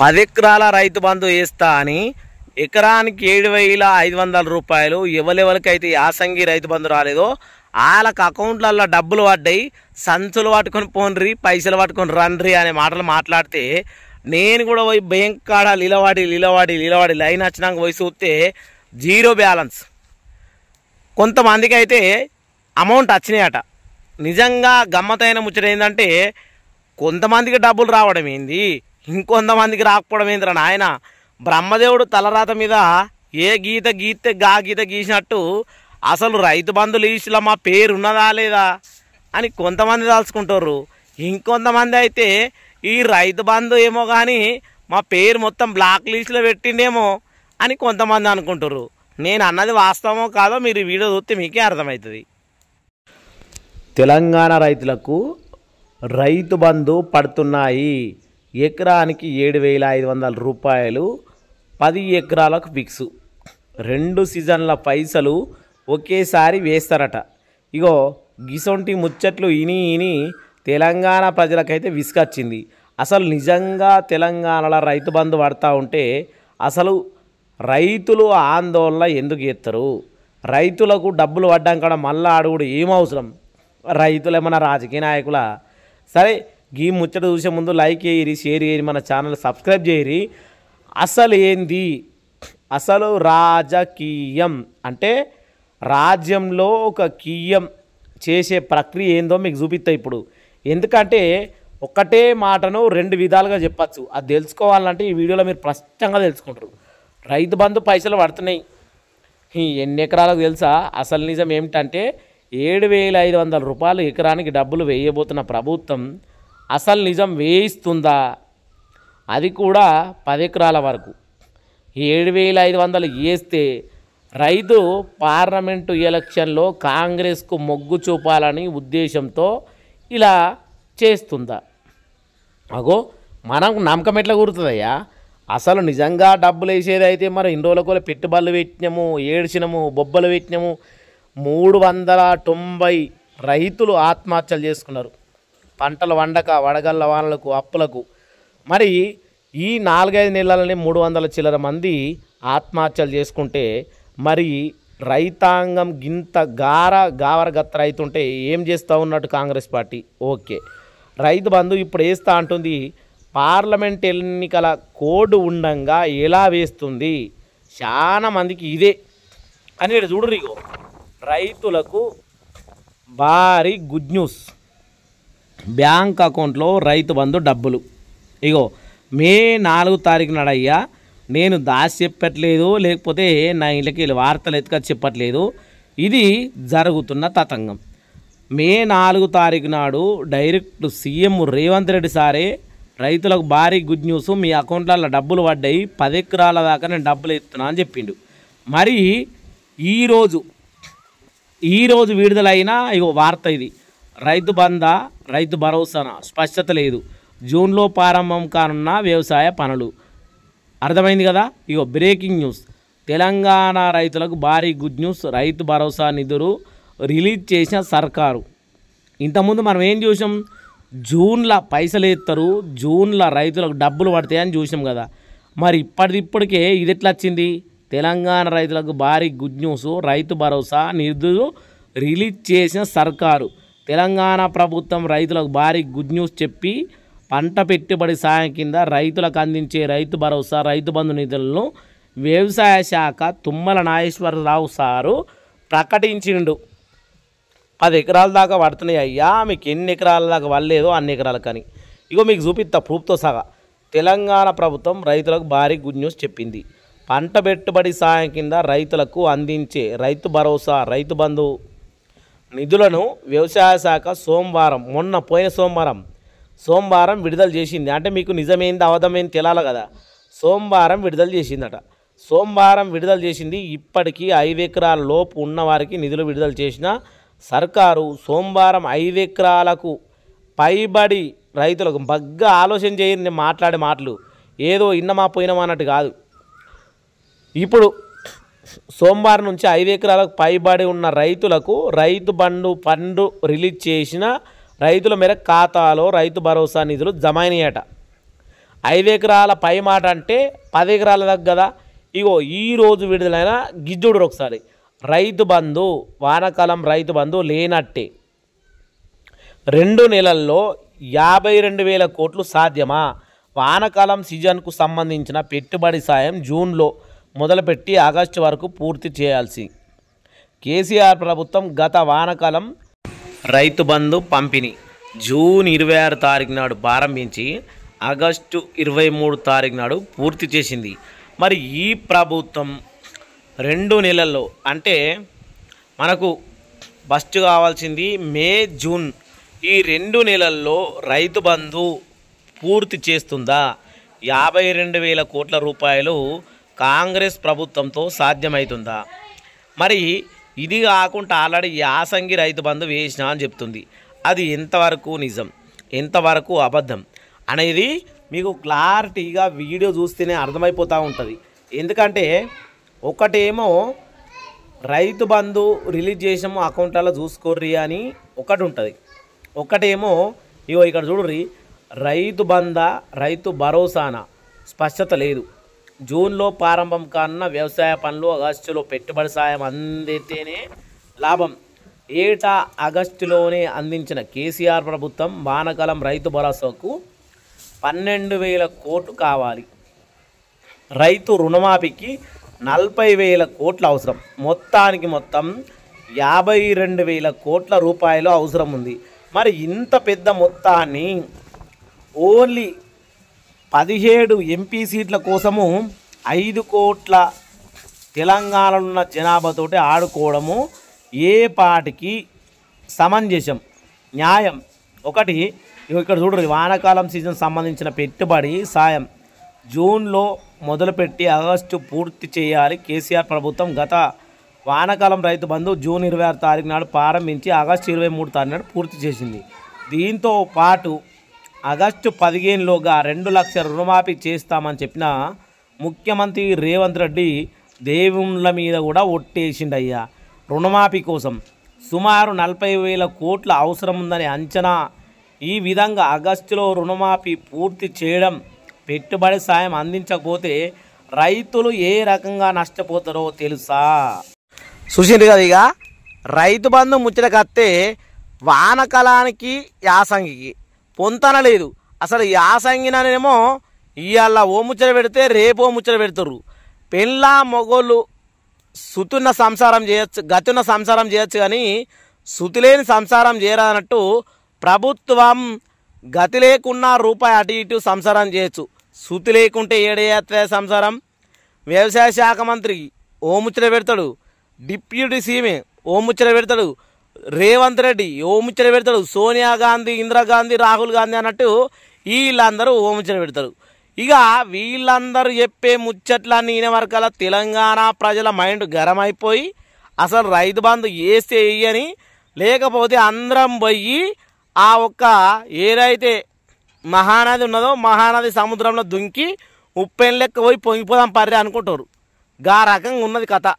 పది ఎకరాల రైతు బంధు వేస్తా అని ఎకరానికి ఏడు వేల ఐదు వందల రూపాయలు ఎవరెవరికైతే యాసంగి రైతు బంధు రాలేదో వాళ్ళకి అకౌంట్లలో డబ్బులు పడ్డాయి సంచులు పట్టుకొని పోన్రి పైసలు పట్టుకొని రన్రి అనే మాటలు మాట్లాడితే నేను కూడా పోయి కాడ లీలవాడి లీలవాడి లీలవాడి లైన్ వచ్చినాక పోయి చూస్తే జీరో బ్యాలెన్స్ కొంతమందికి అయితే అమౌంట్ వచ్చినాయట నిజంగా గమ్మతైన ముచ్చట ఏంటంటే కొంతమందికి డబ్బులు రావడం ఏంది ఇంకొంతమందికి రాకపోవడం ఏంద్రా నాయన బ్రహ్మదేవుడు తలరాత మీద ఏ గీత గీతే గా గీత గీసినట్టు అసలు రైతు బంధులు ఈసుల మా పేరు ఉన్నదా లేదా అని కొంతమంది తలుచుకుంటారు ఇంకొంతమంది అయితే ఈ రైతు బంధు ఏమో కానీ మా పేరు మొత్తం బ్లాక్ లీస్ట్లో పెట్టిండేమో అని కొంతమంది అనుకుంటారు నేను అన్నది వాస్తవమో కాదో మీరు వీడియో చూస్తే మీకే అర్థమవుతుంది తెలంగాణ రైతులకు రైతు బంధు పడుతున్నాయి ఎకరానికి ఏడు వేల ఐదు వందల రూపాయలు పది ఎకరాలకు ఫిక్స్ రెండు సీజన్ల పైసలు ఒకేసారి వేస్తారట ఇగో గిసొంటి ముచ్చట్లు ఇని ఇని తెలంగాణ ప్రజలకైతే విసుకొచ్చింది అసలు నిజంగా తెలంగాణలో రైతు బంధు పడతా ఉంటే అసలు రైతులు ఆందోళన ఎందుకు ఎత్తరు రైతులకు డబ్బులు పడ్డాం కూడా మళ్ళా అడుగుడు ఏం అవసరం రైతులు ఏమన్నా రాజకీయ నాయకుల సరే గీ ముచ్చట చూసే ముందు లైక్ చేయరి షేర్ చేయరి మన ఛానల్ సబ్స్క్రైబ్ చేయరి అసలు ఏంది అసలు రాజకీయం అంటే రాజ్యంలో ఒక కీయం చేసే ప్రక్రియ ఏందో మీకు చూపిస్తాయి ఇప్పుడు ఎందుకంటే ఒకటే మాటను రెండు విధాలుగా చెప్పచ్చు అది తెలుసుకోవాలంటే ఈ వీడియోలో మీరు స్పష్టంగా తెలుసుకుంటారు రైతు బంధు పైసలు పడుతున్నాయి ఎన్ని ఎకరాలకు తెలుసా అసలు నిజం ఏమిటంటే ఏడు వేల ఐదు వందల రూపాయలు ఎకరానికి డబ్బులు వేయబోతున్న ప్రభుత్వం అసలు నిజం వేయిస్తుందా అది కూడా పది ఎకరాల వరకు ఏడు వేల ఐదు వందలు వేస్తే రైతు పార్లమెంటు ఎలక్షన్లో కాంగ్రెస్కు మొగ్గు చూపాలని ఉద్దేశంతో ఇలా చేస్తుందా అగో మనకు నమ్మకం ఎట్లా కురుతుందయ్యా అసలు నిజంగా డబ్బులు వేసేది అయితే మరి ఇన్ని కూడా పెట్టుబడులు పెట్టినాము ఏడ్చినము బొబ్బలు పెట్టినాము మూడు వందల తొంభై రైతులు ఆత్మహత్యలు చేసుకున్నారు పంటలు వండక వడగళ్ళ వానలకు అప్పులకు మరి ఈ నాలుగైదు నెలలని మూడు వందల చిల్లర మంది ఆత్మహత్యలు చేసుకుంటే మరి రైతాంగం గింత గార రైతు ఉంటే ఏం చేస్తూ ఉన్నట్టు కాంగ్రెస్ పార్టీ ఓకే రైతు బంధు ఇప్పుడు వేస్తా అంటుంది పార్లమెంట్ ఎన్నికల కోడ్ ఉండంగా ఎలా వేస్తుంది చాలా మందికి ఇదే అని చూడరు రైతులకు భారీ గుడ్ న్యూస్ బ్యాంక్ అకౌంట్లో రైతు బంధు డబ్బులు ఇగో మే నాలుగు తారీఖు నాడయ్యా నేను దాసి చెప్పట్లేదు లేకపోతే నా ఇళ్ళకి వార్తలు ఎత్తుక చెప్పట్లేదు ఇది జరుగుతున్న తతంగం మే నాలుగు తారీఖు నాడు డైరెక్ట్ సీఎం రేవంత్ రెడ్డి సారే రైతులకు భారీ గుడ్ న్యూస్ మీ అకౌంట్లలో డబ్బులు పడ్డాయి పది ఎకరాల దాకా నేను డబ్బులు ఎత్తున్నా అని చెప్పిండు మరి ఈరోజు ఈరోజు విడుదలైన ఇగో వార్త ఇది రైతు బంద రైతు భరోసా స్పష్టత లేదు జూన్లో ప్రారంభం కానున్న వ్యవసాయ పనులు అర్థమైంది కదా ఇగో బ్రేకింగ్ న్యూస్ తెలంగాణ రైతులకు భారీ గుడ్ న్యూస్ రైతు భరోసా నిధులు రిలీజ్ చేసిన సర్కారు ఇంతకుముందు మనం ఏం చూసాం జూన్ల పైసలు ఎత్తారు జూన్ల రైతులకు డబ్బులు పడతాయని చూసాం కదా మరి ఇప్పటిప్పటికే ఇది ఎట్లా వచ్చింది తెలంగాణ రైతులకు భారీ గుడ్ న్యూస్ రైతు భరోసా నిధులు రిలీజ్ చేసిన సర్కారు తెలంగాణ ప్రభుత్వం రైతులకు భారీ గుడ్ న్యూస్ చెప్పి పంట పెట్టుబడి సాయం కింద రైతులకు అందించే రైతు భరోసా రైతు బంధు నిధులను వ్యవసాయ శాఖ తుమ్మల నాగేశ్వరరావు సారు ప్రకటించిండు పది ఎకరాల దాకా పడుతున్నాయి అయ్యా మీకు ఎన్ని ఎకరాల దాకా వల్లేదో అన్ని ఎకరాలు కానీ ఇగో మీకు చూపిస్తా ప్రూఫ్తో సహా తెలంగాణ ప్రభుత్వం రైతులకు భారీ గుడ్ న్యూస్ చెప్పింది పంట పెట్టుబడి సాయం కింద రైతులకు అందించే రైతు భరోసా రైతు బంధు నిధులను వ్యవసాయ శాఖ సోమవారం మొన్న పోయిన సోమవారం సోమవారం విడుదల చేసింది అంటే మీకు నిజమైంది అవధమైంది తెలాలి కదా సోమవారం విడుదల చేసిందట సోమవారం విడుదల చేసింది ఇప్పటికీ ఐదు ఎకరాల లోపు ఉన్నవారికి నిధులు విడుదల చేసిన సర్కారు సోమవారం ఐదు ఎకరాలకు పైబడి రైతులకు బగ్గా ఆలోచన చేయండి మాట్లాడే మాటలు ఏదో ఇన్నమా పోయినమా అన్నట్టు కాదు ఇప్పుడు సోమవారం నుంచి ఐదు ఎకరాలకు పైబడి ఉన్న రైతులకు రైతు బండు ఫండ్ రిలీజ్ చేసిన రైతుల మేర ఖాతాలో రైతు భరోసా నిధులు అయినాయట ఐదు ఎకరాల పై మాట అంటే పది ఎకరాల దగ్గర కదా ఇగో ఈరోజు విడుదలైన గిజ్జుడు ఒకసారి రైతు బంధు వానకాలం రైతు బంధు లేనట్టే రెండు నెలల్లో యాభై రెండు వేల కోట్లు సాధ్యమా వానకాలం సీజన్కు సంబంధించిన పెట్టుబడి సాయం జూన్లో మొదలుపెట్టి ఆగస్టు వరకు పూర్తి చేయాల్సి కేసీఆర్ ప్రభుత్వం గత వానకాలం రైతు బంధు పంపిణీ జూన్ ఇరవై ఆరు తారీఖు నాడు ప్రారంభించి ఆగస్టు ఇరవై మూడు తారీఖు నాడు పూర్తి చేసింది మరి ఈ ప్రభుత్వం రెండు నెలల్లో అంటే మనకు ఫస్ట్ కావాల్సింది మే జూన్ ఈ రెండు నెలల్లో రైతు బంధు పూర్తి చేస్తుందా యాభై రెండు వేల కోట్ల రూపాయలు కాంగ్రెస్ ప్రభుత్వంతో సాధ్యమవుతుందా మరి ఇది కాకుండా ఆల్రెడీ యాసంగి రైతు బంధు వేసిన అని చెప్తుంది అది ఎంతవరకు నిజం ఎంతవరకు అబద్ధం అనేది మీకు క్లారిటీగా వీడియో చూస్తేనే అర్థమైపోతూ ఉంటుంది ఎందుకంటే ఒకటేమో రైతు బంధు రిలీజ్ చేసాము అకౌంట్లలో చూసుకోర్రి అని ఒకటి ఉంటుంది ఒకటేమో ఇవో ఇక్కడ చూడుర్రి రైతు బంధ రైతు భరోసానా స్పష్టత లేదు జూన్లో ప్రారంభం కానున్న వ్యవసాయ పనులు ఆగస్టులో పెట్టుబడి సాయం అందితేనే లాభం ఏటా ఆగస్టులోనే అందించిన కేసీఆర్ ప్రభుత్వం వానకాలం రైతు భరోసాకు పన్నెండు వేల కోట్లు కావాలి రైతు రుణమాఫీకి నలభై వేల కోట్లు అవసరం మొత్తానికి మొత్తం యాభై రెండు వేల కోట్ల రూపాయలు అవసరం ఉంది మరి ఇంత పెద్ద మొత్తాన్ని ఓన్లీ పదిహేడు ఎంపీ సీట్ల కోసము ఐదు కోట్ల తెలంగాణలో ఉన్న జనాభాతోటి ఆడుకోవడము ఏ పాటికి సమంజసం న్యాయం ఒకటి ఇక్కడ చూడరు వానాకాలం సీజన్ సంబంధించిన పెట్టుబడి సాయం జూన్లో మొదలుపెట్టి ఆగస్టు పూర్తి చేయాలి కేసీఆర్ ప్రభుత్వం గత వానాకాలం రైతు బంధు జూన్ ఇరవై ఆరు తారీఖు నాడు ప్రారంభించి ఆగస్టు ఇరవై మూడు తారీఖు నాడు పూర్తి చేసింది దీంతో పాటు ఆగస్టు పదిహేనులోగా రెండు లక్షల రుణమాఫీ చేస్తామని చెప్పిన ముఖ్యమంత్రి రేవంత్ రెడ్డి దేవుళ్ళ మీద కూడా ఒట్టేసిండయ్యా రుణమాఫీ కోసం సుమారు నలభై వేల కోట్ల అవసరం ఉందని అంచనా ఈ విధంగా ఆగస్టులో రుణమాఫీ పూర్తి చేయడం పెట్టుబడి సాయం అందించకపోతే రైతులు ఏ రకంగా నష్టపోతారో తెలుసా సుశీల్ కదా ఇక రైతు బంధు ముచ్చట కత్తే వానకాలానికి యాసంగికి పొంతన లేదు అసలు ఈ ఇవాళ ఓ ముచ్చట పెడితే రేపు ఓ ముచ్చట పెడతారు పెళ్ళ మొగోళ్ళు సుతున్న సంసారం చేయొచ్చు గతున్న సంసారం చేయొచ్చు కానీ లేని సంసారం చేయరాదన్నట్టు ప్రభుత్వం గతి లేకుండా రూపాయి అటు ఇటు సంసారం చేయొచ్చు సుతి లేకుంటే ఏడేస్తే సంసారం వ్యవసాయ శాఖ మంత్రి ఓ ముచ్చట పెడతాడు డిప్యూటీ సీఎం ఓ ముచ్చట పెడతాడు రేవంత్ రెడ్డి ఓముచ్చట పెడతాడు సోనియా గాంధీ ఇందిరాగాంధీ రాహుల్ గాంధీ అన్నట్టు వీళ్ళందరూ ఓముచ్చట పెడతారు ఇక వీళ్ళందరూ చెప్పే అన్ని ఈయన వరకల తెలంగాణ ప్రజల మైండ్ గరం అయిపోయి అసలు రైతు బంధు వేస్తే వేయని లేకపోతే అందరం పోయి ఆ ఒక్క ఏదైతే మహానది ఉన్నదో మహానది సముద్రంలో దుంకి ఉప్పెన్ లెక్క పోయి పొంగిపోదాం పర్రే అనుకుంటారు గా రకంగా ఉన్నది కథ